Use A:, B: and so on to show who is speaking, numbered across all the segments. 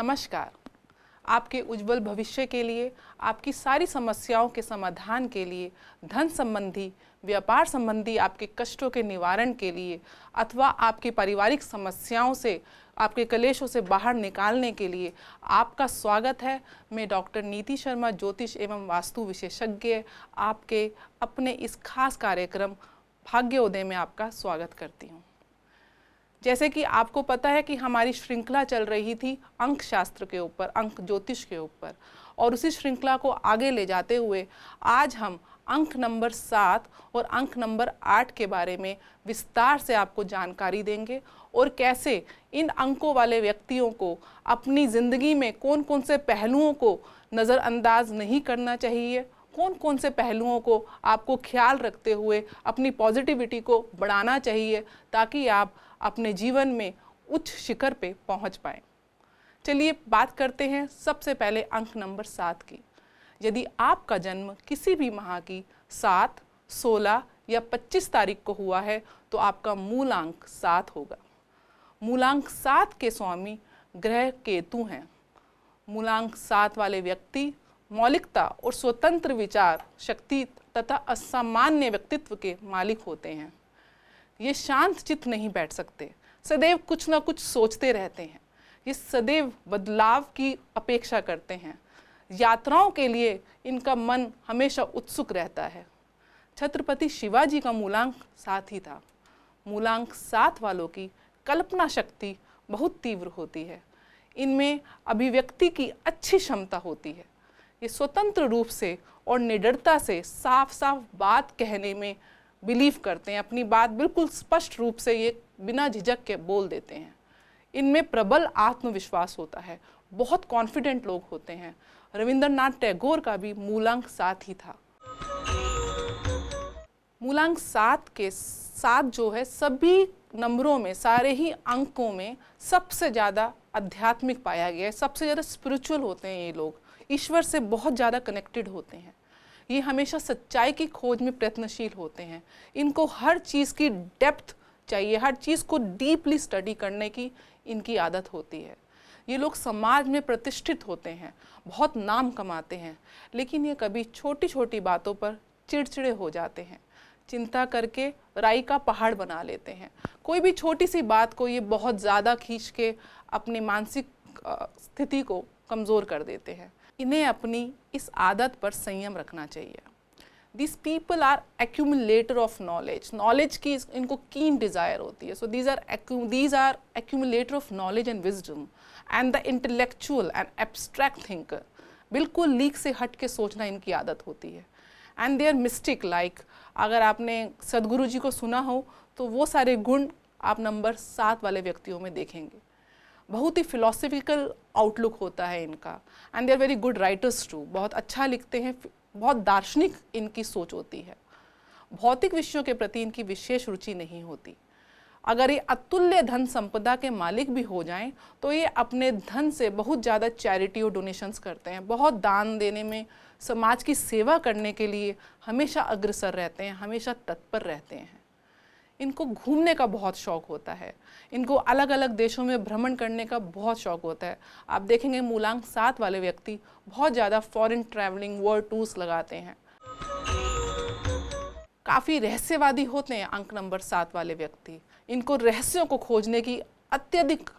A: नमस्कार आपके उज्जवल भविष्य के लिए आपकी सारी समस्याओं के समाधान के लिए धन संबंधी व्यापार संबंधी आपके कष्टों के निवारण के लिए अथवा आपकी पारिवारिक समस्याओं से आपके कलेशों से बाहर निकालने के लिए आपका स्वागत है मैं डॉक्टर नीति शर्मा ज्योतिष एवं वास्तु विशेषज्ञ आपके अपने इस खास कार्यक्रम भाग्योदय में आपका स्वागत करती हूँ जैसे कि आपको पता है कि हमारी श्रृंखला चल रही थी अंक शास्त्र के ऊपर अंक ज्योतिष के ऊपर और उसी श्रृंखला को आगे ले जाते हुए आज हम अंक नंबर सात और अंक नंबर आठ के बारे में विस्तार से आपको जानकारी देंगे और कैसे इन अंकों वाले व्यक्तियों को अपनी ज़िंदगी में कौन कौन से पहलुओं को नज़रअंदाज नहीं करना चाहिए कौन कौन से पहलुओं को आपको ख्याल रखते हुए अपनी पॉजिटिविटी को बढ़ाना चाहिए ताकि आप अपने जीवन में उच्च शिखर पे पहुंच पाएँ चलिए बात करते हैं सबसे पहले अंक नंबर सात की यदि आपका जन्म किसी भी माह की सात सोलह या पच्चीस तारीख को हुआ है तो आपका मूलांक सात होगा मूलांक सात के स्वामी ग्रह केतु हैं मूलांक सात वाले व्यक्ति मौलिकता और स्वतंत्र विचार शक्ति तथा असामान्य व्यक्तित्व के मालिक होते हैं ये शांत चित्त नहीं बैठ सकते सदैव कुछ ना कुछ सोचते रहते हैं ये सदैव बदलाव की अपेक्षा करते हैं यात्राओं के लिए इनका मन हमेशा उत्सुक रहता है छत्रपति शिवाजी का मूलांक सात ही था मूलांक सात वालों की कल्पना शक्ति बहुत तीव्र होती है इनमें अभिव्यक्ति की अच्छी क्षमता होती है ये स्वतंत्र रूप से और निडरता से साफ साफ बात कहने में बिलीव करते हैं अपनी बात बिल्कुल स्पष्ट रूप से ये बिना झिझक के बोल देते हैं इनमें प्रबल आत्मविश्वास होता है बहुत कॉन्फिडेंट लोग होते हैं रविंद्रनाथ टैगोर का भी मूलांक साथ ही था मूलांक सात के साथ जो है सभी नंबरों में सारे ही अंकों में सबसे ज़्यादा आध्यात्मिक पाया गया है सबसे ज़्यादा स्पिरिचुअल होते हैं ये लोग ईश्वर से बहुत ज़्यादा कनेक्टेड होते हैं ये हमेशा सच्चाई की खोज में प्रयत्नशील होते हैं इनको हर चीज़ की डेप्थ चाहिए हर चीज़ को डीपली स्टडी करने की इनकी आदत होती है ये लोग समाज में प्रतिष्ठित होते हैं बहुत नाम कमाते हैं लेकिन ये कभी छोटी छोटी बातों पर चिड़चिड़े हो जाते हैं चिंता करके राई का पहाड़ बना लेते हैं कोई भी छोटी सी बात को ये बहुत ज़्यादा खींच के अपनी मानसिक स्थिति को कमज़ोर कर देते हैं इन्हें अपनी इस आदत पर संयम रखना चाहिए this people are accumulator of knowledge knowledge की इनको कीन डिज़ायर होती है so these are these are accumulator of knowledge and wisdom and the intellectual and abstract thinker बिल्कुल लीक से हट के सोचना इनकी आदत होती है and they are mystic like अगर आपने सदगुरु जी को सुना हो तो वो सारे गुण आप नंबर सात वाले व्यक्तियों में देखेंगे बहुत ही फिलोसफिकल आउटलुक होता है इनका and they are very good writers too बहुत अच्छा लिखते हैं बहुत दार्शनिक इनकी सोच होती है भौतिक विषयों के प्रति इनकी विशेष रुचि नहीं होती अगर ये अतुल्य धन संपदा के मालिक भी हो जाएं तो ये अपने धन से बहुत ज़्यादा चैरिटी और डोनेशंस करते हैं बहुत दान देने में समाज की सेवा करने के लिए हमेशा अग्रसर रहते हैं हमेशा तत्पर रहते हैं इनको घूमने का बहुत शौक होता है इनको अलग अलग देशों में भ्रमण करने का बहुत शौक होता है आप देखेंगे मूलांक सात वाले व्यक्ति बहुत ज़्यादा फॉरेन ट्रैवलिंग वर्ल्ड टूर्स लगाते हैं काफ़ी रहस्यवादी होते हैं अंक नंबर सात वाले व्यक्ति इनको रहस्यों को खोजने की अत्यधिक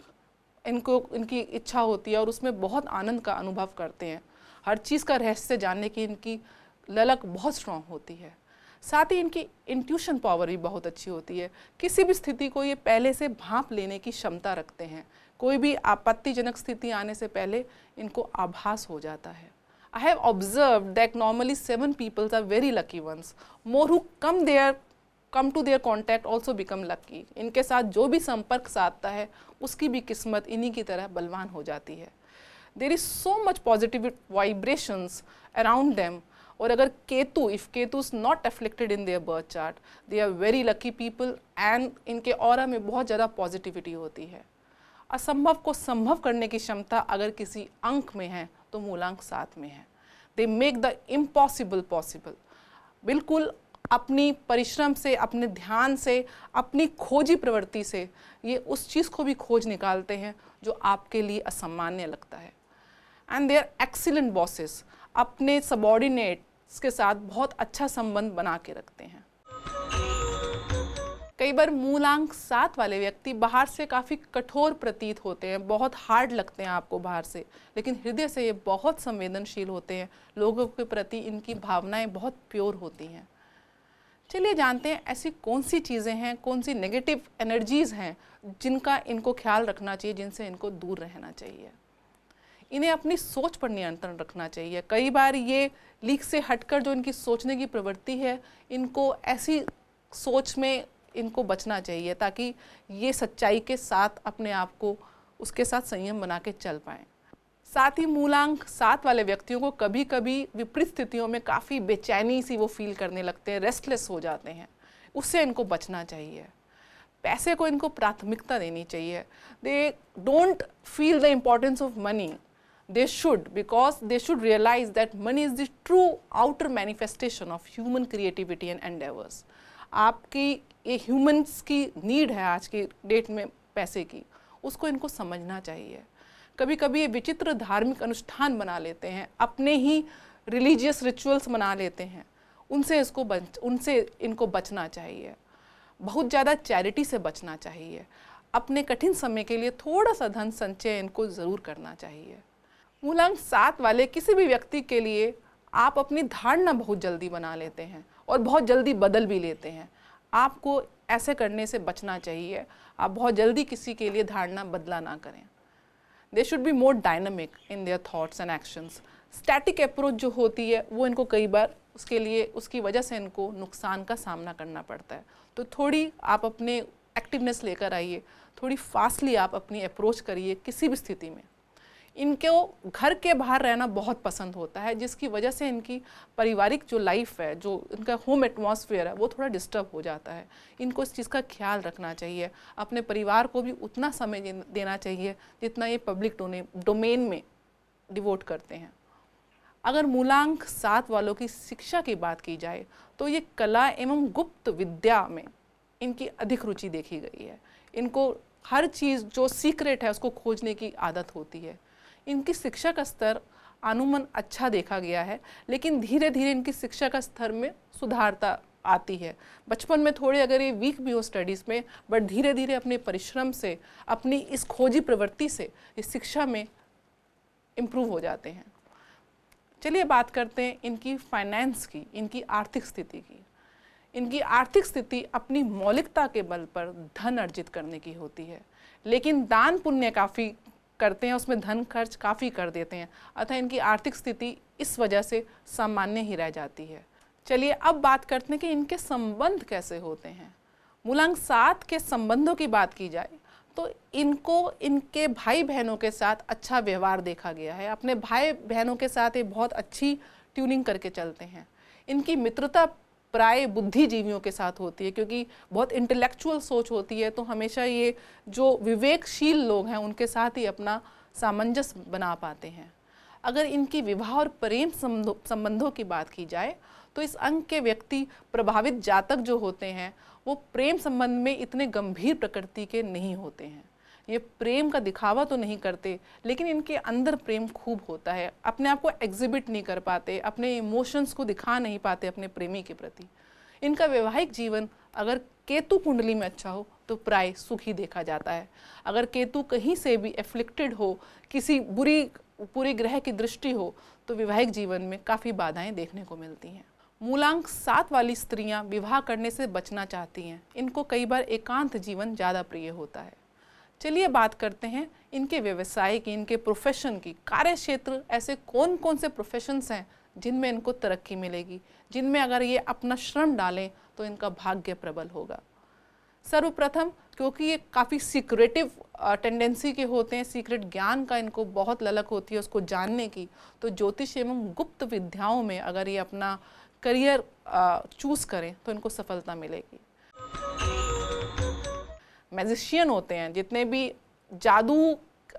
A: इनको इनकी इच्छा होती है और उसमें बहुत आनंद का अनुभव करते हैं हर चीज़ का रहस्य जानने की इनकी ललक बहुत स्ट्रॉन्ग होती है साथ ही इनकी इंट्यूशन पावर भी बहुत अच्छी होती है किसी भी स्थिति को ये पहले से भाप लेने की क्षमता रखते हैं कोई भी आपत्तिजनक स्थिति आने से पहले इनको आभास हो जाता है I have observe that normally seven peoples are very lucky once more who come their come to their contact also become lucky इनके साथ जो भी संपर्क साधता है उसकी भी किस्मत इन्हीं की तरह बलवान हो जाती है there is so much positive vibrations around them और अगर Ketu if Ketu is not affected in their birth chart they are very lucky people and इनके और में बहुत ज़्यादा पॉजिटिविटी होती है असंभव को संभव करने की क्षमता अगर किसी अंक में है तो मूलांक साथ में है they make the impossible possible बिल्कुल अपनी परिश्रम से अपने ध्यान से अपनी खोजी प्रवृत्ति से ये उस चीज़ को भी खोज निकालते हैं जो आपके लिए असामान्य लगता है and they are excellent bosses अपने सबॉर्डिनेट के साथ बहुत अच्छा संबंध बना के रखते हैं कई बार मूलांक सात वाले व्यक्ति बाहर से काफ़ी कठोर प्रतीत होते हैं बहुत हार्ड लगते हैं आपको बाहर से लेकिन हृदय से ये बहुत संवेदनशील होते हैं लोगों के प्रति इनकी भावनाएं बहुत प्योर होती हैं चलिए जानते हैं ऐसी कौन सी चीज़ें हैं कौन सी नेगेटिव एनर्जीज़ हैं जिनका इनको ख्याल रखना चाहिए जिनसे इनको दूर रहना चाहिए इन्हें अपनी सोच पर नियंत्रण रखना चाहिए कई बार ये लीक से हटकर जो इनकी सोचने की प्रवृत्ति है इनको ऐसी सोच में इनको बचना चाहिए ताकि ये सच्चाई के साथ अपने आप को उसके साथ संयम बना के चल पाएँ साथ ही मूलांक सात वाले व्यक्तियों को कभी कभी विपरीत स्थितियों में काफ़ी बेचैनी सी वो फील करने लगते हैं रेस्टलेस हो जाते हैं उससे इनको बचना चाहिए पैसे को इनको प्राथमिकता देनी चाहिए they don't feel the importance of money they should because they should realize that money is the true outer manifestation of human creativity and endeavors आपकी ये humans की need है आज के डेट में पैसे की उसको इनको समझना चाहिए कभी कभी ये विचित्र धार्मिक अनुष्ठान बना लेते हैं अपने ही रिलीजियस रिचुअल्स बना लेते हैं उनसे इसको बच उनसे इनको बचना चाहिए बहुत ज़्यादा चैरिटी से बचना चाहिए अपने कठिन समय के लिए थोड़ा सा धन संचय इनको ज़रूर करना चाहिए मूलांक सात वाले किसी भी व्यक्ति के लिए आप अपनी धारणा बहुत जल्दी बना लेते हैं और बहुत जल्दी बदल भी लेते हैं आपको ऐसे करने से बचना चाहिए आप बहुत जल्दी किसी के लिए धारणा बदला ना करें they should be more dynamic in their thoughts and actions static approach जो होती है वो इनको कई बार उसके लिए उसकी वजह से इनको नुकसान का सामना करना पड़ता है तो थोड़ी आप अपने एक्टिवनेस लेकर आइए थोड़ी फास्टली आप अपनी अप्रोच करिए किसी भी स्थिति में इनको घर के बाहर रहना बहुत पसंद होता है जिसकी वजह से इनकी पारिवारिक जो लाइफ है जो इनका होम एटमॉस्फेयर है वो थोड़ा डिस्टर्ब हो जाता है इनको इस चीज़ का ख्याल रखना चाहिए अपने परिवार को भी उतना समय देना चाहिए जितना ये पब्लिक डोमेन में डिवोट करते हैं अगर मूलांक सात वालों की शिक्षा की बात की जाए तो ये कला एवं गुप्त विद्या में इनकी अधिक रुचि देखी गई है इनको हर चीज़ जो सीक्रेट है उसको खोजने की आदत होती है इनकी शिक्षा का स्तर अनुमन अच्छा देखा गया है लेकिन धीरे धीरे इनकी शिक्षा का स्तर में सुधारता आती है बचपन में थोड़े अगर ये वीक भी हो स्टडीज़ में बट धीरे धीरे अपने परिश्रम से अपनी इस खोजी प्रवृत्ति से इस शिक्षा में इम्प्रूव हो जाते हैं चलिए बात करते हैं इनकी फाइनेंस की इनकी आर्थिक स्थिति की इनकी आर्थिक स्थिति अपनी मौलिकता के बल पर धन अर्जित करने की होती है लेकिन दान पुण्य काफ़ी करते हैं उसमें धन खर्च काफ़ी कर देते हैं अतः इनकी आर्थिक स्थिति इस वजह से सामान्य ही रह जाती है चलिए अब बात करते हैं कि इनके संबंध कैसे होते हैं मूलांक सात के संबंधों की बात की जाए तो इनको इनके भाई बहनों के साथ अच्छा व्यवहार देखा गया है अपने भाई बहनों के साथ ये बहुत अच्छी ट्यूनिंग करके चलते हैं इनकी मित्रता प्राय बुद्धिजीवियों के साथ होती है क्योंकि बहुत इंटेलेक्चुअल सोच होती है तो हमेशा ये जो विवेकशील लोग हैं उनके साथ ही अपना सामंजस्य बना पाते हैं अगर इनकी विवाह और प्रेम संबंधों की बात की जाए तो इस अंक के व्यक्ति प्रभावित जातक जो होते हैं वो प्रेम संबंध में इतने गंभीर प्रकृति के नहीं होते हैं ये प्रेम का दिखावा तो नहीं करते लेकिन इनके अंदर प्रेम खूब होता है अपने आप को एग्जिबिट नहीं कर पाते अपने इमोशंस को दिखा नहीं पाते अपने प्रेमी के प्रति इनका वैवाहिक जीवन अगर केतु कुंडली में अच्छा हो तो प्राय सुखी देखा जाता है अगर केतु कहीं से भी एफ्लिक्टेड हो किसी बुरी पूरे ग्रह की दृष्टि हो तो वैवाहिक जीवन में काफ़ी बाधाएं देखने को मिलती हैं मूलांक सात वाली स्त्रियां विवाह करने से बचना चाहती हैं इनको कई बार एकांत जीवन ज़्यादा प्रिय होता है चलिए बात करते हैं इनके व्यवसाय की इनके प्रोफेशन की कार्य क्षेत्र ऐसे कौन कौन से प्रोफेशंस हैं जिनमें इनको तरक्की मिलेगी जिनमें अगर ये अपना श्रम डालें तो इनका भाग्य प्रबल होगा सर्वप्रथम क्योंकि ये काफ़ी सीक्रेटिव टेंडेंसी के होते हैं सीक्रेट ज्ञान का इनको बहुत ललक होती है उसको जानने की तो ज्योतिष एवं गुप्त विद्याओं में अगर ये अपना करियर चूज़ करें तो इनको सफलता मिलेगी मैजिशियन होते हैं जितने भी जादू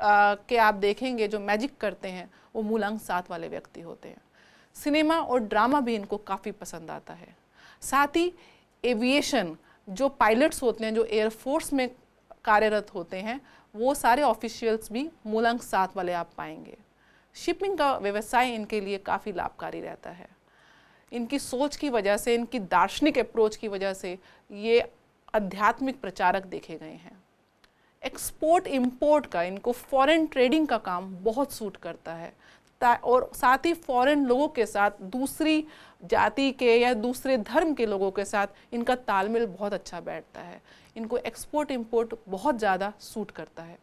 A: के आप देखेंगे जो मैजिक करते हैं वो मूलांग सात वाले व्यक्ति होते हैं सिनेमा और ड्रामा भी इनको काफ़ी पसंद आता है साथ ही एविएशन जो पायलट्स होते हैं जो एयरफोर्स में कार्यरत होते हैं वो सारे ऑफिशियल्स भी मूलांक सात वाले आप पाएंगे शिपिंग का व्यवसाय इनके लिए काफ़ी लाभकारी रहता है इनकी सोच की वजह से इनकी दार्शनिक अप्रोच की वजह से ये आध्यात्मिक प्रचारक देखे गए हैं एक्सपोर्ट इंपोर्ट का इनको फॉरेन ट्रेडिंग का काम बहुत सूट करता है और साथ ही फॉरेन लोगों के साथ दूसरी जाति के या दूसरे धर्म के लोगों के साथ इनका तालमेल बहुत अच्छा बैठता है इनको एक्सपोर्ट इंपोर्ट बहुत ज़्यादा सूट करता है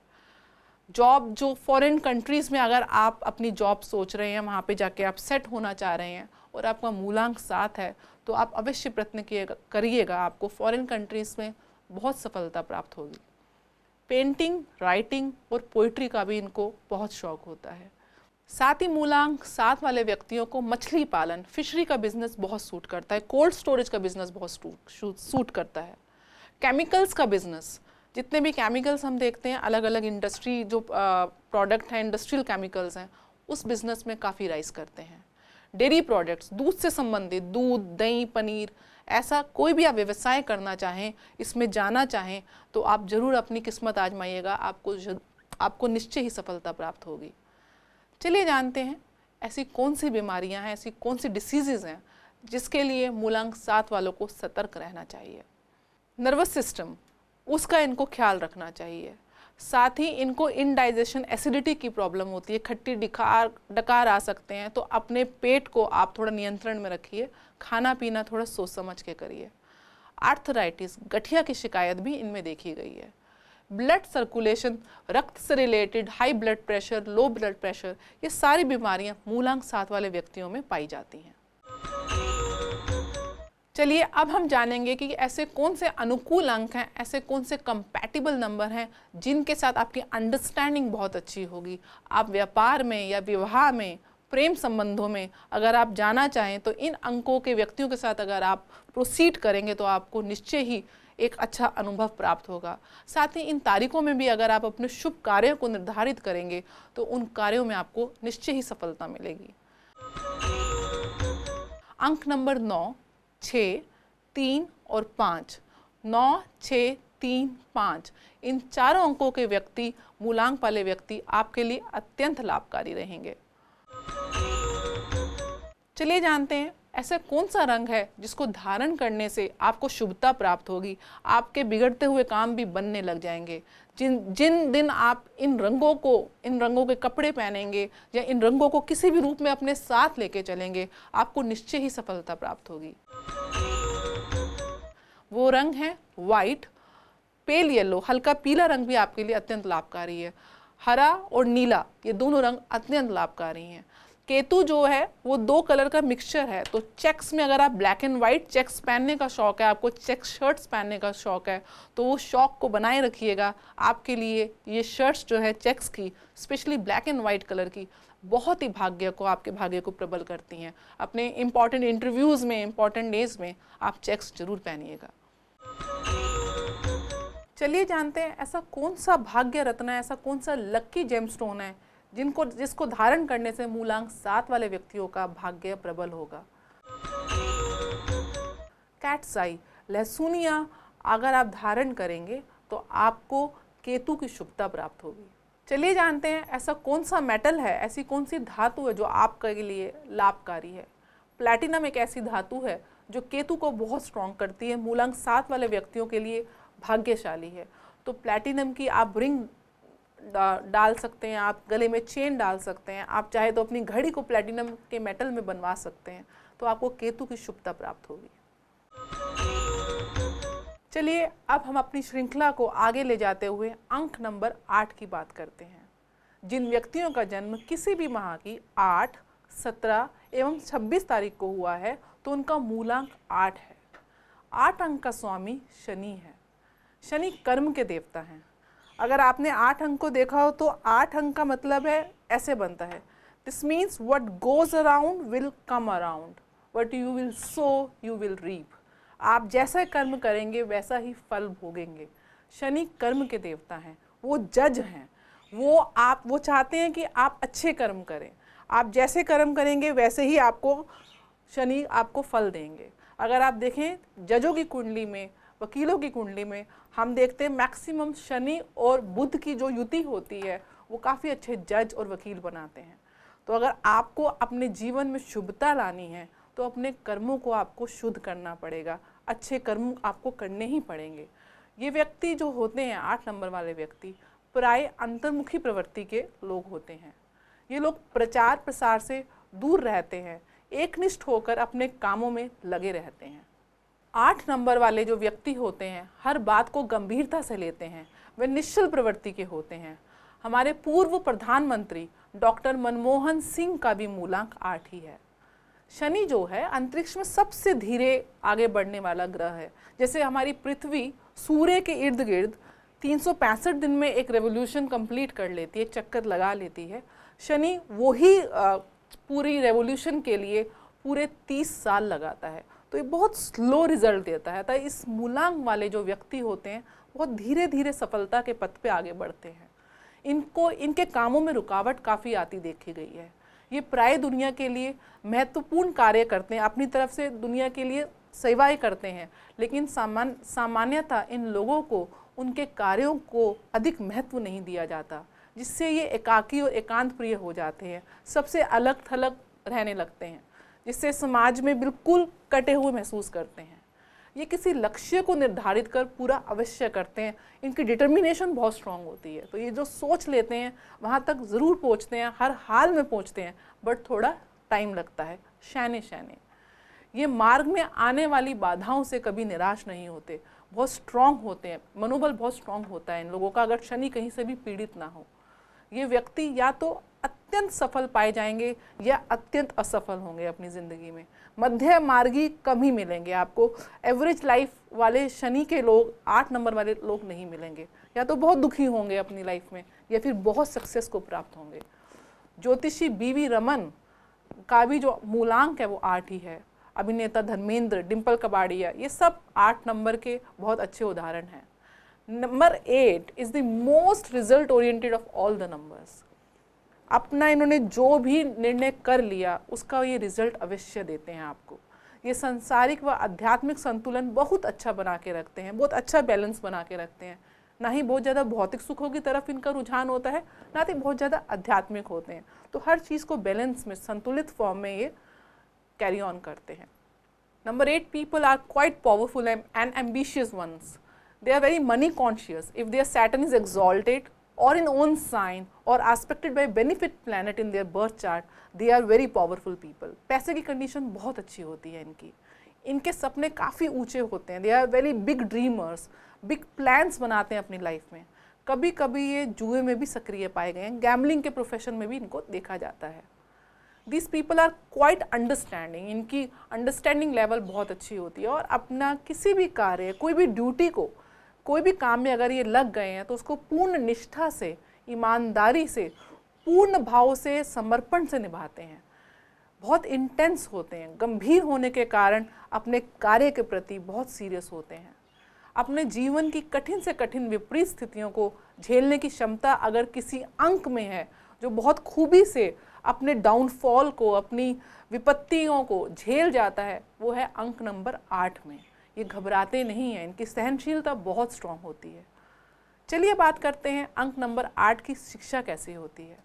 A: जॉब जो फॉरेन कंट्रीज़ में अगर आप अपनी जॉब सोच रहे हैं वहाँ पे जाके आप सेट होना चाह रहे हैं और आपका मूलांक सात है तो आप अवश्य प्रयत्न करिएगा आपको फॉरेन कंट्रीज़ में बहुत सफलता प्राप्त होगी पेंटिंग राइटिंग और पोइट्री का भी इनको बहुत शौक होता है साथ ही मूलांक साथ वाले व्यक्तियों को मछली पालन फिशरी का बिजनेस बहुत सूट करता है कोल्ड स्टोरेज का बिजनेस बहुत सूट करता है केमिकल्स का बिजनेस जितने भी केमिकल्स हम देखते हैं अलग अलग इंडस्ट्री जो प्रोडक्ट हैं इंडस्ट्रियल केमिकल्स हैं उस बिज़नेस में काफ़ी राइस करते हैं डेयरी प्रोडक्ट्स दूध से संबंधित दूध दही पनीर ऐसा कोई भी आप व्यवसाय करना चाहें इसमें जाना चाहें तो आप ज़रूर अपनी किस्मत आजमाइएगा आपको आपको निश्चय ही सफलता प्राप्त होगी चलिए जानते हैं ऐसी कौन सी बीमारियां हैं ऐसी कौन सी डिसीजेज हैं जिसके लिए मूलांक सात वालों को सतर्क रहना चाहिए नर्वस सिस्टम उसका इनको ख्याल रखना चाहिए साथ ही इनको इनडाइजेशन एसिडिटी की प्रॉब्लम होती है खट्टी डिकार डकार आ सकते हैं तो अपने पेट को आप थोड़ा नियंत्रण में रखिए खाना पीना थोड़ा सोच समझ के करिए आर्थराइटिस गठिया की शिकायत भी इनमें देखी गई है ब्लड सर्कुलेशन रक्त से related high blood pressure low blood pressure ये सारी बीमारियाँ मूलांक साथ वाले व्यक्तियों में पाई जाती हैं चलिए अब हम जानेंगे कि ऐसे कौन से अनुकूल अंक हैं ऐसे कौन से कंपैटिबल नंबर हैं जिनके साथ आपकी अंडरस्टैंडिंग बहुत अच्छी होगी आप व्यापार में या विवाह में प्रेम संबंधों में अगर आप जाना चाहें तो इन अंकों के व्यक्तियों के साथ अगर आप प्रोसीड करेंगे तो आपको निश्चय ही एक अच्छा अनुभव प्राप्त होगा साथ ही इन तारीखों में भी अगर आप अपने शुभ कार्यों को निर्धारित करेंगे तो उन कार्यों में आपको निश्चय ही सफलता मिलेगी अंक नंबर नौ छ तीन और पाँच नौ छ तीन पाँच इन चारों अंकों के व्यक्ति मूलांक वाले व्यक्ति आपके लिए अत्यंत लाभकारी रहेंगे चलिए जानते हैं ऐसा कौन सा रंग है जिसको धारण करने से आपको शुभता प्राप्त होगी आपके बिगड़ते हुए काम भी बनने लग जाएंगे जिन जिन दिन आप इन रंगों को इन रंगों के कपड़े पहनेंगे या इन रंगों को किसी भी रूप में अपने साथ लेके चलेंगे आपको निश्चय ही सफलता प्राप्त होगी वो रंग है वाइट पेल येलो हल्का पीला रंग भी आपके लिए अत्यंत लाभकारी है हरा और नीला ये दोनों रंग अत्यंत लाभकारी हैं केतु जो है वो दो कलर का मिक्सचर है तो चेक्स में अगर आप ब्लैक एंड वाइट चेक्स पहनने का शौक है आपको चेक शर्ट्स पहनने का शौक है तो वो शौक को बनाए रखिएगा आपके लिए ये शर्ट्स जो है चेक्स की specially black and white colour की बहुत ही भाग्य को आपके भाग्य को प्रबल करती हैं अपने इम्पॉर्टेंट इंटरव्यूज़ में इम्पॉर्टेंट डेज में आप चेक्स जरूर पहनिएगा चलिए जानते हैं ऐसा कौन सा भाग्य रत्न है ऐसा कौन सा लक्की जेमस्टोन है जिनको जिसको धारण करने से मूलांक सात वाले व्यक्तियों का भाग्य प्रबल होगा कैट्स आई लहसुनिया अगर आप धारण करेंगे तो आपको केतु की शुभता प्राप्त होगी चलिए जानते हैं ऐसा कौन सा मेटल है ऐसी कौन सी धातु है जो आपके लिए लाभकारी है प्लैटिनम एक ऐसी धातु है जो केतु को बहुत स्ट्रॉन्ग करती है मूलांक सात वाले व्यक्तियों के लिए भाग्यशाली है तो प्लैटिनम की आप रिंग डाल सकते हैं आप गले में चेन डाल सकते हैं आप चाहे तो अपनी घड़ी को प्लेटिनम के मेटल में बनवा सकते हैं तो आपको केतु की शुभता प्राप्त होगी चलिए अब हम अपनी श्रृंखला को आगे ले जाते हुए अंक नंबर आठ की बात करते हैं जिन व्यक्तियों का जन्म किसी भी माह की आठ सत्रह एवं छब्बीस तारीख को हुआ है तो उनका मूलांक आठ है आठ अंक का स्वामी शनि है शनि कर्म के देवता हैं अगर आपने आठ अंक को देखा हो तो आठ अंक का मतलब है ऐसे बनता है this means what goes around will come around what you will sow you will reap आप जैसा कर्म करेंगे वैसा ही फल भोगेंगे शनि कर्म के देवता हैं वो जज हैं वो आप वो चाहते हैं कि आप अच्छे कर्म करें आप जैसे कर्म करेंगे वैसे ही आपको शनि आपको फल देंगे अगर आप देखें जजों की कुंडली में वकीलों की कुंडली में हम देखते हैं मैक्सिमम शनि और बुध की जो युति होती है वो काफ़ी अच्छे जज और वकील बनाते हैं तो अगर आपको अपने जीवन में शुभता लानी है तो अपने कर्मों को आपको शुद्ध करना पड़ेगा अच्छे कर्म आपको करने ही पड़ेंगे ये व्यक्ति जो होते हैं आठ नंबर वाले व्यक्ति प्राय अंतर्मुखी प्रवृत्ति के लोग होते हैं ये लोग प्रचार प्रसार से दूर रहते हैं एकनिष्ठ होकर अपने कामों में लगे रहते हैं आठ नंबर वाले जो व्यक्ति होते हैं हर बात को गंभीरता से लेते हैं वे निश्चल प्रवृत्ति के होते हैं हमारे पूर्व प्रधानमंत्री डॉक्टर मनमोहन सिंह का भी मूलांक आठ ही है शनि जो है अंतरिक्ष में सबसे धीरे आगे बढ़ने वाला ग्रह है जैसे हमारी पृथ्वी सूर्य के इर्द गिर्द तीन दिन में एक रेवोल्यूशन कंप्लीट कर लेती है चक्कर लगा लेती है शनि वही पूरी रेवोल्यूशन के लिए पूरे 30 साल लगाता है तो ये बहुत स्लो रिजल्ट देता है अतः इस मूलांग वाले जो व्यक्ति होते हैं बहुत धीरे धीरे सफलता के पथ पे आगे बढ़ते हैं इनको इनके कामों में रुकावट काफ़ी आती देखी गई है ये प्राय दुनिया के लिए महत्वपूर्ण कार्य करते हैं अपनी तरफ से दुनिया के लिए सेवाएं करते हैं लेकिन सामान सामान्यतः इन लोगों को उनके कार्यों को अधिक महत्व नहीं दिया जाता जिससे ये एकाकी और एकांत प्रिय हो जाते हैं सबसे अलग थलग रहने लगते हैं जिससे समाज में बिल्कुल कटे हुए महसूस करते हैं ये किसी लक्ष्य को निर्धारित कर पूरा अवश्य करते हैं इनकी डिटर्मिनेशन बहुत स्ट्रांग होती है तो ये जो सोच लेते हैं वहाँ तक ज़रूर पहुँचते हैं हर हाल में पहुँचते हैं बट थोड़ा टाइम लगता है शैने शैने ये मार्ग में आने वाली बाधाओं से कभी निराश नहीं होते बहुत स्ट्रांग होते हैं मनोबल बहुत स्ट्रांग होता है इन लोगों का अगर शनि कहीं से भी पीड़ित ना हो ये व्यक्ति या तो अत्यंत सफल पाए जाएंगे या अत्यंत असफल होंगे अपनी ज़िंदगी में मध्य मार्गी कम ही मिलेंगे आपको एवरेज लाइफ वाले शनि के लोग आठ नंबर वाले लोग नहीं मिलेंगे या तो बहुत दुखी होंगे अपनी लाइफ में या फिर बहुत सक्सेस को प्राप्त होंगे ज्योतिषी बीवी रमन का भी जो मूलांक है वो आठ ही है अभिनेता धर्मेंद्र डिम्पल कबाड़िया ये सब आठ नंबर के बहुत अच्छे उदाहरण हैं number eight is the most result oriented of all the numbers अपना इन्होंने जो भी निर्णय कर लिया उसका ये रिजल्ट अवश्य देते हैं आपको ये संसारिक व आध्यात्मिक संतुलन बहुत अच्छा बना के रखते हैं बहुत अच्छा बैलेंस बना के रखते हैं ना ही बहुत ज़्यादा भौतिक सुखों की तरफ इनका रुझान होता है ना ही बहुत ज़्यादा आध्यात्मिक होते हैं तो हर चीज़ को बैलेंस में संतुलित फॉर्म में ये कैरी ऑन करते हैं number eight people are quite powerful and ambitious once they are very money conscious if their Saturn is exalted or in own sign or aspected by benefit planet in their birth chart, they are very powerful people. पैसे की condition बहुत अच्छी होती है इनकी इनके सपने काफ़ी ऊंचे होते हैं they are very big dreamers big plans बनाते हैं अपनी लाइफ में कभी कभी ये जुए में भी सक्रिय पाए गए हैं गैमलिंग के प्रोफेशन में भी इनको देखा जाता है this people are quite understanding इनकी अंडरस्टैंडिंग लेवल बहुत अच्छी होती है और अपना किसी भी कार्य कोई भी ड्यूटी को कोई भी काम में अगर ये लग गए हैं तो उसको पूर्ण निष्ठा से ईमानदारी से पूर्ण भाव से समर्पण से निभाते हैं बहुत इंटेंस होते हैं गंभीर होने के कारण अपने कार्य के प्रति बहुत सीरियस होते हैं अपने जीवन की कठिन से कठिन विपरीत स्थितियों को झेलने की क्षमता अगर किसी अंक में है जो बहुत खूबी से अपने डाउनफॉल को अपनी विपत्तियों को झेल जाता है वो है अंक नंबर आठ में ये घबराते नहीं हैं इनकी सहनशीलता बहुत स्ट्रांग होती है चलिए बात करते हैं अंक नंबर आठ की शिक्षा कैसी होती है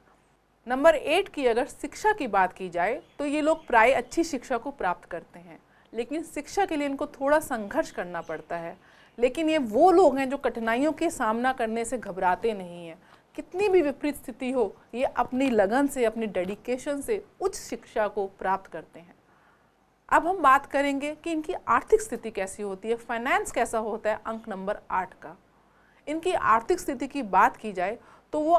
A: नंबर एट की अगर शिक्षा की बात की जाए तो ये लोग प्राय अच्छी शिक्षा को प्राप्त करते हैं लेकिन शिक्षा के लिए इनको थोड़ा संघर्ष करना पड़ता है लेकिन ये वो लोग हैं जो कठिनाइयों के सामना करने से घबराते नहीं हैं कितनी भी विपरीत स्थिति हो ये अपनी लगन से अपनी डेडिकेशन से उच्च शिक्षा को प्राप्त करते हैं अब हम बात करेंगे कि इनकी आर्थिक स्थिति कैसी होती है फाइनेंस कैसा होता है अंक नंबर आठ का इनकी आर्थिक स्थिति की बात की जाए तो वो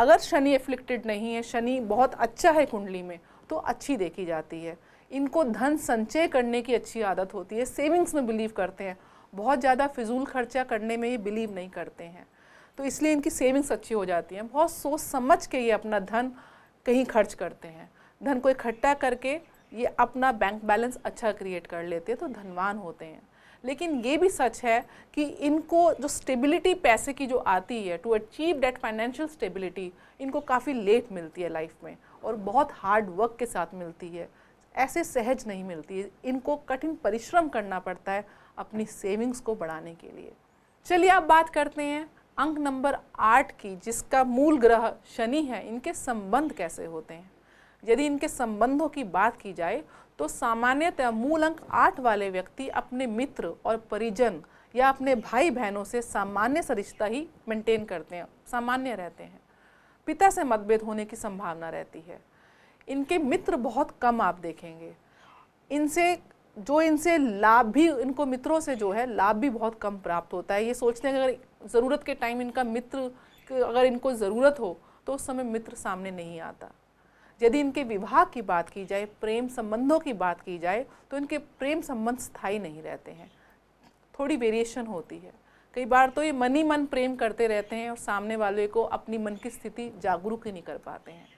A: अगर शनि एफ्लिक्टेड नहीं है शनि बहुत अच्छा है कुंडली में तो अच्छी देखी जाती है इनको धन संचय करने की अच्छी आदत होती है सेविंग्स में बिलीव करते हैं बहुत ज़्यादा फिजूल खर्चा करने में ये बिलीव नहीं करते हैं तो इसलिए इनकी सेविंग्स अच्छी हो जाती हैं बहुत सोच समझ के ये अपना धन कहीं खर्च करते हैं धन को इकट्ठा करके ये अपना बैंक बैलेंस अच्छा क्रिएट कर लेते हैं तो धनवान होते हैं लेकिन ये भी सच है कि इनको जो स्टेबिलिटी पैसे की जो आती है to achieve that financial stability इनको काफ़ी लेट मिलती है लाइफ में और बहुत हार्ड वर्क के साथ मिलती है ऐसे सहज नहीं मिलती है इनको कठिन परिश्रम करना पड़ता है अपनी सेविंग्स को बढ़ाने के लिए चलिए अब बात करते हैं अंक नंबर आठ की जिसका मूल ग्रह शनि है इनके संबंध कैसे होते हैं यदि इनके संबंधों की बात की जाए तो सामान्यतः मूल अंक आठ वाले व्यक्ति अपने मित्र और परिजन या अपने भाई बहनों से सामान्य सरिश्ता ही मेंटेन करते हैं सामान्य रहते हैं पिता से मतभेद होने की संभावना रहती है इनके मित्र बहुत कम आप देखेंगे इनसे जो इनसे लाभ भी इनको मित्रों से जो है लाभ भी बहुत कम प्राप्त होता है ये सोचते हैं अगर ज़रूरत के टाइम इनका मित्र अगर इनको ज़रूरत हो तो उस समय मित्र सामने नहीं आता यदि इनके विवाह की बात की जाए प्रेम संबंधों की बात की जाए तो इनके प्रेम संबंध स्थायी नहीं रहते हैं थोड़ी वेरिएशन होती है कई बार तो ये मन ही मन प्रेम करते रहते हैं और सामने वाले को अपनी मन की स्थिति जागरूक ही नहीं कर पाते हैं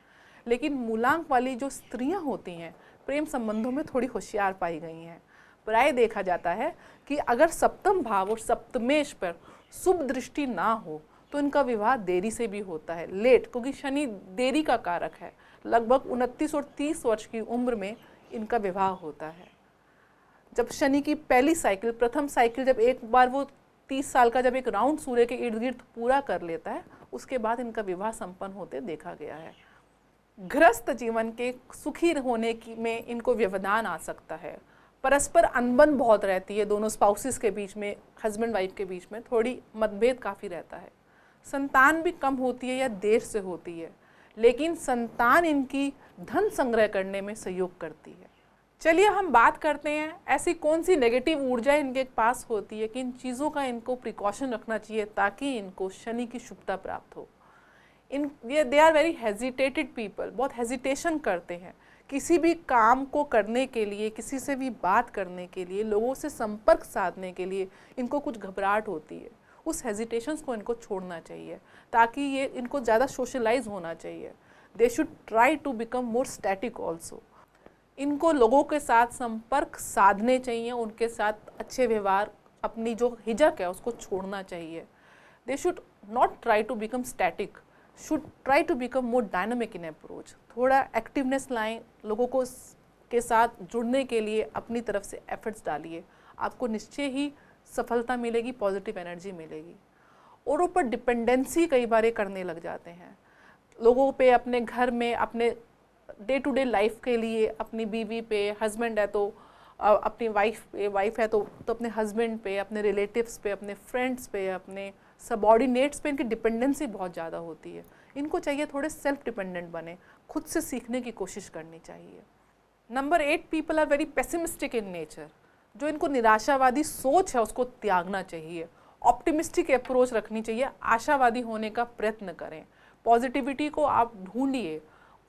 A: लेकिन मूलांक वाली जो स्त्रियां होती हैं प्रेम संबंधों में थोड़ी होशियार पाई गई हैं प्राय देखा जाता है कि अगर सप्तम भाव और सप्तमेश पर शुभ दृष्टि ना हो तो इनका विवाह देरी से भी होता है लेट क्योंकि शनि देरी का कारक है लगभग उनतीस और तीस वर्ष की उम्र में इनका विवाह होता है जब शनि की पहली साइकिल प्रथम साइकिल जब एक बार वो तीस साल का जब एक राउंड सूर्य के इर्द गिर्द पूरा कर लेता है उसके बाद इनका विवाह संपन्न होते देखा गया है गृहस्थ जीवन के सुखी होने की में इनको व्यवधान आ सकता है परस्पर अनबन बहुत रहती है दोनों स्पाउसेस के बीच में हस्बैंड वाइफ के बीच में थोड़ी मतभेद काफ़ी रहता है संतान भी कम होती है या देर से होती है लेकिन संतान इनकी धन संग्रह करने में सहयोग करती है चलिए हम बात करते हैं ऐसी कौन सी नेगेटिव ऊर्जा इनके पास होती है किन चीज़ों का इनको प्रिकॉशन रखना चाहिए ताकि इनको शनि की शुभता प्राप्त हो इन ये they are very hesitated people बहुत हेजिटेशन करते हैं किसी भी काम को करने के लिए किसी से भी बात करने के लिए लोगों से संपर्क साधने के लिए इनको कुछ घबराहट होती है उस हेजिटेशंस को इनको छोड़ना चाहिए ताकि ये इनको ज़्यादा सोशलाइज होना चाहिए they should try to become more static also इनको लोगों के साथ संपर्क साधने चाहिए उनके साथ अच्छे व्यवहार अपनी जो हिजक है उसको छोड़ना चाहिए they should not try to become static should try to become more dynamic in approach थोड़ा एक्टिवनेस लाएं लोगों को के साथ जुड़ने के लिए अपनी तरफ से एफर्ट्स डालिए आपको निश्चय ही सफलता मिलेगी पॉजिटिव एनर्जी मिलेगी और ऊपर डिपेंडेंसी कई बार करने लग जाते हैं लोगों पे अपने घर में अपने डे टू डे लाइफ के लिए अपनी बीवी पे हस्बैंड है तो अपनी वाइफ पे वाइफ है तो तो अपने हस्बैंड पे अपने रिलेटिव्स पे अपने फ्रेंड्स पे अपने सबॉर्डिनेट्स पे इनकी डिपेंडेंसी बहुत ज़्यादा होती है इनको चाहिए थोड़े सेल्फ डिपेंडेंट बने खुद से सीखने की कोशिश करनी चाहिए number eight people are very pessimistic in nature जो इनको निराशावादी सोच है उसको त्यागना चाहिए ऑप्टिमिस्टिक अप्रोच रखनी चाहिए आशावादी होने का प्रयत्न करें पॉजिटिविटी को आप ढूंढिए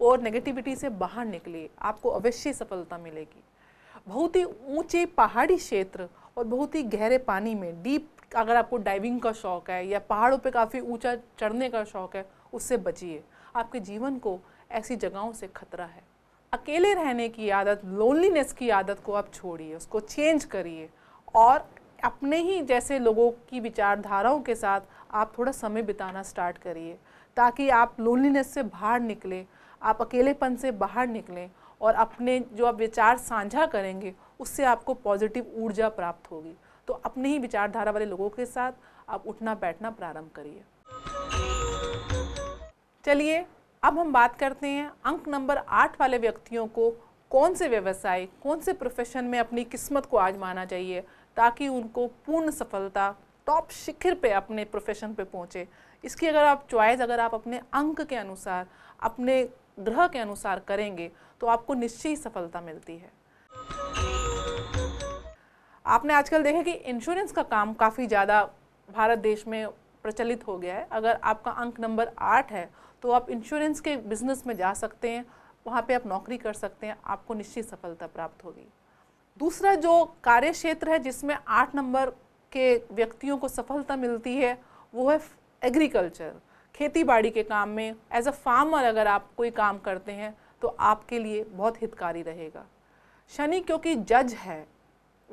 A: और नेगेटिविटी से बाहर निकलिए आपको अवश्य सफलता मिलेगी बहुत ही ऊंचे पहाड़ी क्षेत्र और बहुत ही गहरे पानी में डीप अगर आपको डाइविंग का शौक है या पहाड़ों पे काफ़ी ऊंचा चढ़ने का शौक है उससे बचिए आपके जीवन को ऐसी जगहों से खतरा है अकेले रहने की आदत लोनलीनेस की आदत को आप छोड़िए उसको चेंज करिए और अपने ही जैसे लोगों की विचारधाराओं के साथ आप थोड़ा समय बिताना स्टार्ट करिए ताकि आप लोनलीनेस से बाहर निकलें आप अकेलेपन से बाहर निकलें और अपने जो आप विचार साझा करेंगे उससे आपको पॉजिटिव ऊर्जा प्राप्त होगी तो अपने ही विचारधारा वाले लोगों के साथ आप उठना बैठना प्रारंभ करिए चलिए अब हम बात करते हैं अंक नंबर आठ वाले व्यक्तियों को कौन से व्यवसाय कौन से प्रोफेशन में अपनी किस्मत को आजमाना चाहिए ताकि उनको पूर्ण सफलता टॉप शिखर पे अपने प्रोफेशन पे पहुँचे इसकी अगर आप च्वाइस अगर आप अपने अंक के अनुसार अपने ग्रह के अनुसार करेंगे तो आपको निश्चय सफलता मिलती है आपने आजकल देखा कि इंश्योरेंस का काम काफ़ी ज़्यादा भारत देश में प्रचलित हो गया है अगर आपका अंक नंबर आठ है तो आप इंश्योरेंस के बिजनेस में जा सकते हैं वहाँ पे आप नौकरी कर सकते हैं आपको निश्चित सफलता प्राप्त होगी दूसरा जो कार्य क्षेत्र है जिसमें आठ नंबर के व्यक्तियों को सफलता मिलती है वो है एग्रीकल्चर खेती बाड़ी के काम में एज अ फार्मर अगर आप कोई काम करते हैं तो आपके लिए बहुत हितकारी रहेगा शनि क्योंकि जज है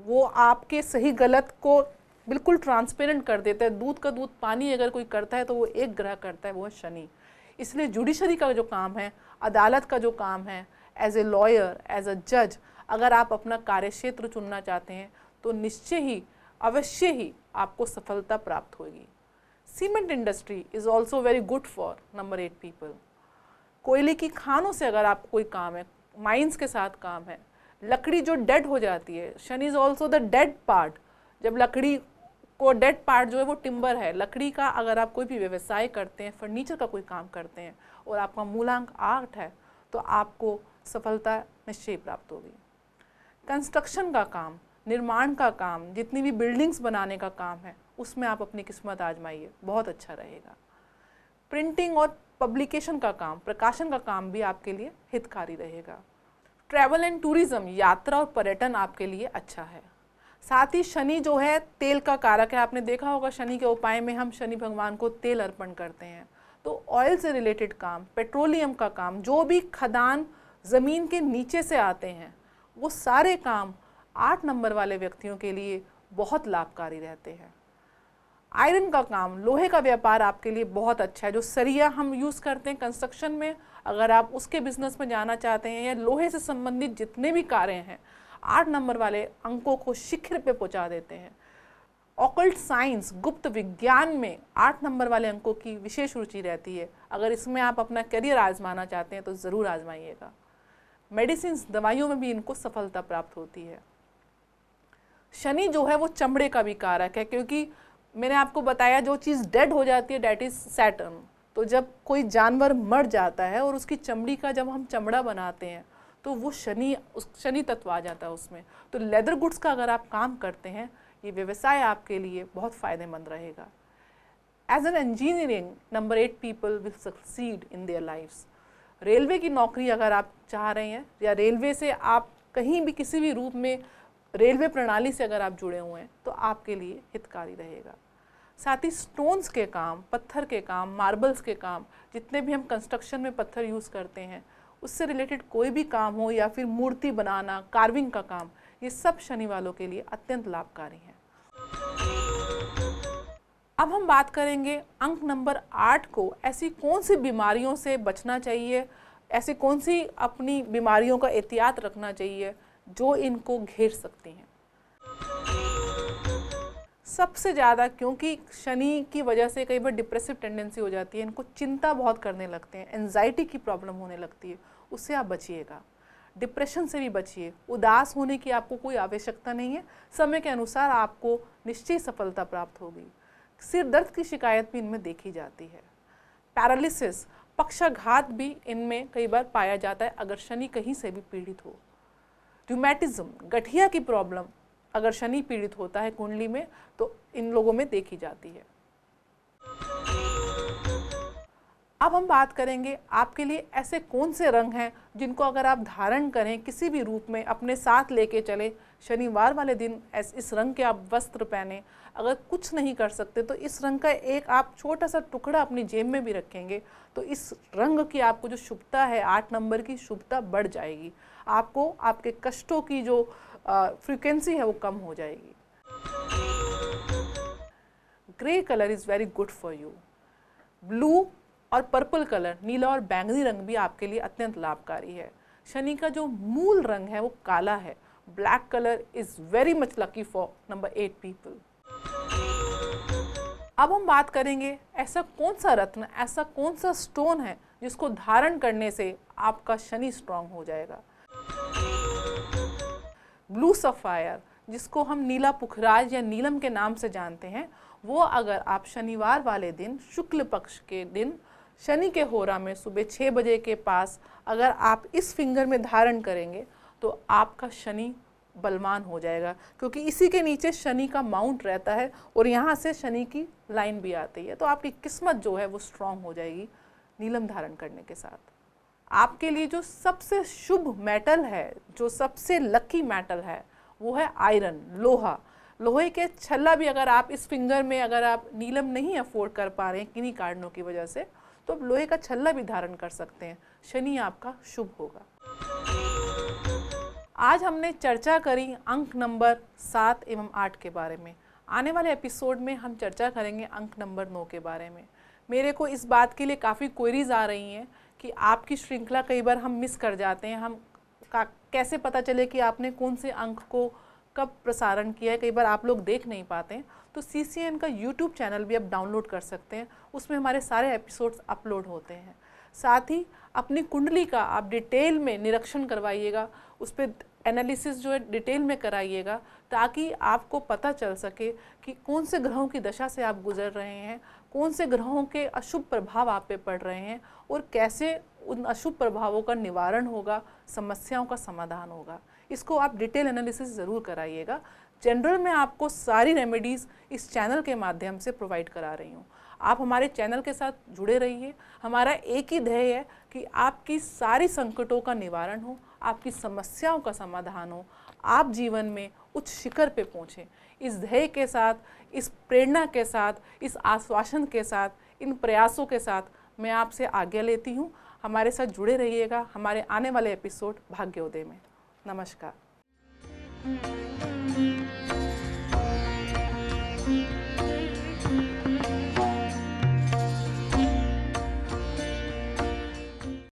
A: वो आपके सही गलत को बिल्कुल ट्रांसपेरेंट कर देता है दूध का दूध पानी अगर कोई करता है तो वो एक ग्रह करता है वो है शनि इसलिए जुडिशरी का जो काम है अदालत का जो काम है as a lawyer as a जज अगर आप अपना कार्य क्षेत्र चुनना चाहते हैं तो निश्चय ही अवश्य ही आपको सफलता प्राप्त होगी cement industry is also very good for number eight people कोयले की खानों से अगर आपको कोई काम है माइंस के साथ काम है लकड़ी जो डेड हो जाती है Shani is also the dead part जब लकड़ी को डेड पार्ट जो है वो टिम्बर है लकड़ी का अगर आप कोई भी व्यवसाय करते हैं फर्नीचर का कोई काम करते हैं और आपका मूलांक आठ है तो आपको सफलता निश्चय प्राप्त होगी कंस्ट्रक्शन का काम निर्माण का काम जितनी भी बिल्डिंग्स बनाने का काम है उसमें आप अपनी किस्मत आजमाइए बहुत अच्छा रहेगा प्रिंटिंग और पब्लिकेशन का काम प्रकाशन का काम भी आपके लिए हितकारी रहेगा ट्रैवल एंड टूरिज़्म यात्रा और पर्यटन आपके लिए अच्छा है साथ ही शनि जो है तेल का कारक है आपने देखा होगा शनि के उपाय में हम शनि भगवान को तेल अर्पण करते हैं तो ऑयल से रिलेटेड काम पेट्रोलियम का काम जो भी खदान ज़मीन के नीचे से आते हैं वो सारे काम आठ नंबर वाले व्यक्तियों के लिए बहुत लाभकारी रहते हैं आयरन का काम लोहे का व्यापार आपके लिए बहुत अच्छा है जो सरिया हम यूज़ करते हैं कंस्ट्रक्शन में अगर आप उसके बिजनेस में जाना चाहते हैं या लोहे से संबंधित जितने भी कार्य हैं आठ नंबर वाले अंकों को शिखर पे पहुंचा देते हैं ऑकल्ट साइंस गुप्त विज्ञान में आठ नंबर वाले अंकों की विशेष रुचि रहती है अगर इसमें आप अपना करियर आजमाना चाहते हैं तो ज़रूर आजमाइएगा मेडिसिन दवाइयों में भी इनको सफलता प्राप्त होती है शनि जो है वो चमड़े का भी कारक है क्योंकि मैंने आपको बताया जो चीज़ डेड हो जाती है डेट इज़ सैटर्न तो जब कोई जानवर मर जाता है और उसकी चमड़ी का जब हम चमड़ा बनाते हैं तो वो शनि उस शनि तत्व आ जाता है उसमें तो लेदर गुड्स का अगर आप काम करते हैं ये व्यवसाय आपके लिए बहुत फ़ायदेमंद रहेगा as an engineering number eight people will succeed in their lifes railway की नौकरी अगर आप चाह रहे हैं या रेलवे से आप कहीं भी किसी भी रूप में रेलवे प्रणाली से अगर आप जुड़े हुए हैं तो आपके लिए हितकारी रहेगा साथ ही स्टोन्स के काम पत्थर के काम मार्बल्स के काम जितने भी हम कंस्ट्रक्शन में पत्थर यूज़ करते हैं उससे रिलेटेड कोई भी काम हो या फिर मूर्ति बनाना कार्विंग का काम ये सब शनि वालों के लिए अत्यंत लाभकारी है अब हम बात करेंगे अंक नंबर आठ को ऐसी कौन सी बीमारियों से बचना चाहिए ऐसी कौन सी अपनी बीमारियों का एहतियात रखना चाहिए जो इनको घेर सकती हैं सबसे ज़्यादा क्योंकि शनि की वजह से कई बार डिप्रेसिव टेंडेंसी हो जाती है इनको चिंता बहुत करने लगते हैं एनजाइटी की प्रॉब्लम होने लगती है उससे आप बचिएगा डिप्रेशन से भी बचिए उदास होने की आपको कोई आवश्यकता नहीं है समय के अनुसार आपको निश्चय सफलता प्राप्त होगी सिर दर्द की शिकायत भी इनमें देखी जाती है पैरालिसिस पक्षाघात भी इनमें कई बार पाया जाता है अगर शनि कहीं से भी पीड़ित हो ड्यूमेटिज्म गठिया की प्रॉब्लम अगर शनि पीड़ित होता है कुंडली में तो इन लोगों में देखी जाती है अब हम बात करेंगे आपके लिए ऐसे कौन से रंग हैं जिनको अगर आप धारण करें किसी भी रूप में अपने साथ लेके चले शनिवार वाले दिन इस रंग के आप वस्त्र पहने अगर कुछ नहीं कर सकते तो इस रंग का एक आप छोटा सा टुकड़ा अपनी जेब में भी रखेंगे तो इस रंग की आपको जो शुभता है आठ नंबर की शुभता बढ़ जाएगी आपको आपके कष्टों की जो फ्रिक्वेंसी है वो कम हो जाएगी grey colour is very good for you blue और पर्पल कलर नीला और बैंगनी रंग भी आपके लिए अत्यंत लाभकारी है शनि का जो मूल रंग है वो काला है black colour is very much lucky for number eight people अब हम बात करेंगे ऐसा कौन सा रत्न ऐसा कौन सा स्टोन है जिसको धारण करने से आपका शनि स्ट्रांग हो जाएगा ब्लू सफायर जिसको हम नीला पुखराज या नीलम के नाम से जानते हैं वो अगर आप शनिवार वाले दिन शुक्ल पक्ष के दिन शनि के होरा में सुबह छः बजे के पास अगर आप इस फिंगर में धारण करेंगे तो आपका शनि बलवान हो जाएगा क्योंकि इसी के नीचे शनि का माउंट रहता है और यहाँ से शनि की लाइन भी आती है तो आपकी किस्मत जो है वो स्ट्रांग हो जाएगी नीलम धारण करने के साथ आपके लिए जो सबसे शुभ मेटल है जो सबसे लकी मेटल है वो है आयरन लोहा लोहे के छल्ला भी अगर आप इस फिंगर में अगर आप नीलम नहीं अफोर्ड कर पा रहे हैं किन्हीं कारणों की वजह से तो आप लोहे का छल्ला भी धारण कर सकते हैं शनि आपका शुभ होगा आज हमने चर्चा करी अंक नंबर सात एवं आठ के बारे में आने वाले एपिसोड में हम चर्चा करेंगे अंक नंबर नौ के बारे में मेरे को इस बात के लिए काफ़ी क्वेरीज आ रही हैं कि आपकी श्रृंखला कई बार हम मिस कर जाते हैं हम कैसे पता चले कि आपने कौन से अंक को कब प्रसारण किया है कई बार आप लोग देख नहीं पाते हैं तो सी सी एन का यूट्यूब चैनल भी आप डाउनलोड कर सकते हैं उसमें हमारे सारे एपिसोड्स अपलोड होते हैं साथ ही अपनी कुंडली का आप डिटेल में निरीक्षण करवाइएगा उस पर एनालिसिस जो है डिटेल में कराइएगा ताकि आपको पता चल सके कि कौन से ग्रहों की दशा से आप गुजर रहे हैं कौन से ग्रहों के अशुभ प्रभाव आप पे पड़ रहे हैं और कैसे उन अशुभ प्रभावों का निवारण होगा समस्याओं का समाधान होगा इसको आप डिटेल एनालिसिस ज़रूर कराइएगा जनरल में आपको सारी रेमेडीज़ इस चैनल के माध्यम से प्रोवाइड करा रही हूँ आप हमारे चैनल के साथ जुड़े रहिए हमारा एक ही ध्येय है कि आपकी सारी संकटों का निवारण हो आपकी समस्याओं का समाधान हो आप जीवन में उच्च शिखर पे पहुँचें इस ध्येय के साथ इस प्रेरणा के साथ इस आश्वासन के साथ इन प्रयासों के साथ मैं आपसे आज्ञा लेती हूँ हमारे साथ जुड़े रहिएगा हमारे आने वाले एपिसोड भाग्योदय में नमस्कार